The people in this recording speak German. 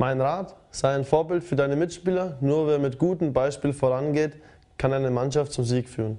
Mein Rat, sei ein Vorbild für deine Mitspieler, nur wer mit gutem Beispiel vorangeht, kann eine Mannschaft zum Sieg führen.